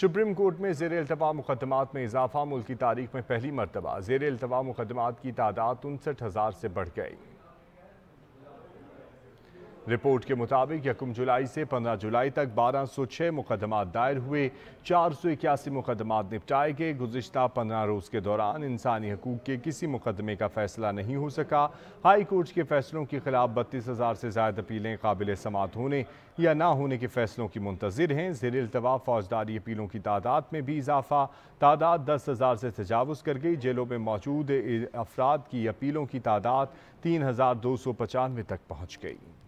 supreme court में जेर अल्तवा मुकदमात में इजाफा मुल्क की तारीख में पहली मरतबा जेर अल्तवा मुकदमा की तादाद उनसठ हज़ार से बढ़ गई रिपोर्ट के मुताबिक यकम जुलाई से 15 जुलाई तक 1206 मुकदमा दायर हुए चार सौ इक्यासी मुकदमा निपटाए गए गुजशत 15 रोज़ के दौरान इंसानी हकूक के किसी मुकदमे का फैसला नहीं हो सका हाई कोर्ट के फैसलों के खिलाफ बत्तीस हज़ार से ज्यादा अपीलें काबिल समात होने या ना होने के फैसलों की मुंतजर हैं जेर अल्तवा फौजदारी अपीलों की तादाद में भी इजाफा तादाद दस हज़ार से तजावज़ कर गई जेलों में मौजूद अफराद की अपीलों की तादाद तीन हज़ार दो सौ पचानवे तक पहुँच गई